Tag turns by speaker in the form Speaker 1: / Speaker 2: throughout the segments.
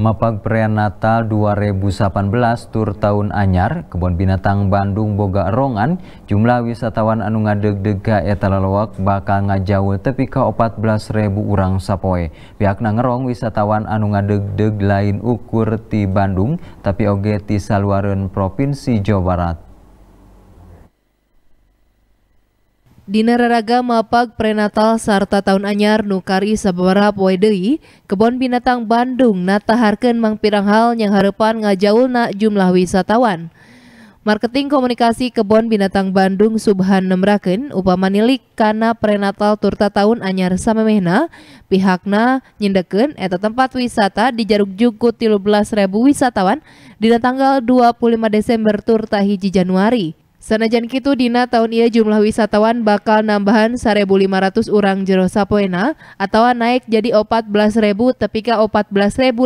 Speaker 1: Mapak Prenata 2018 Tur Tahun Anyar, Kebun Binatang Bandung Boga Rongan, jumlah wisatawan anu ngadeg-dega eta lelewak bakal ngajawa tepi ka 14.000 urang sapoe. Pihak nangerong wisatawan anu ngadeg-deg lain ukur ti Bandung, tapi oge ti saluareun Provinsi Jawa Barat.
Speaker 2: raraga mapag prenatal sarta tahun anyar nukari sabara poe Kebon Binatang Bandung nataharkeun mangpirang hal yang harapan ngajaulna jumlah wisatawan. Marketing Komunikasi Kebon Binatang Bandung Subhan Nemraken upama nilik kana prenatal turta tahun anyar samemehna, pihakna nyindeken eta tempat wisata di Jaruk Juku 13.000 wisatawan dina tanggal 25 Desember turta hiji Januari. Sanajan kitu dina tahun ia jumlah wisatawan bakal nambahan 1.500 orang jero Sapoena atau naik jadi 14.000 ke 14.500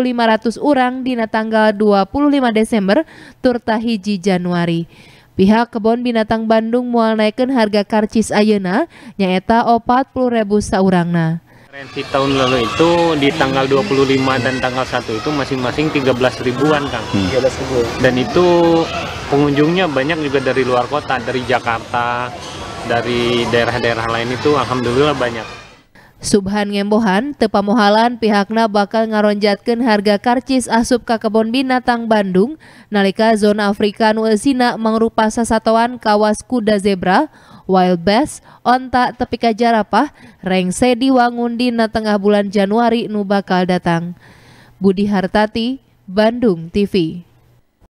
Speaker 2: orang dina tanggal 25 Desember turta hiji Januari. Pihak Kebon Binatang Bandung mual naikkan harga karcis ayana nyaeta 40.000 saurangna.
Speaker 3: Rensi tahun lalu itu di tanggal 25 dan tanggal 1 itu masing-masing 13 ribuan Kang. 13 hmm. ribu. Dan itu pengunjungnya banyak juga dari luar kota, dari Jakarta, dari daerah-daerah lain itu alhamdulillah banyak.
Speaker 2: Subhan Ngembohan, tepamohalan pihakna bakal ngaronjatkan harga karcis asup ke kebun binatang Bandung, nalika zona Afrika Nuesina mengrupa sasatoan kawas kuda zebra, wild bass, onta tepi kajarapah, rengse diwangun na tengah bulan Januari nu bakal datang. Budi Hartati, Bandung TV.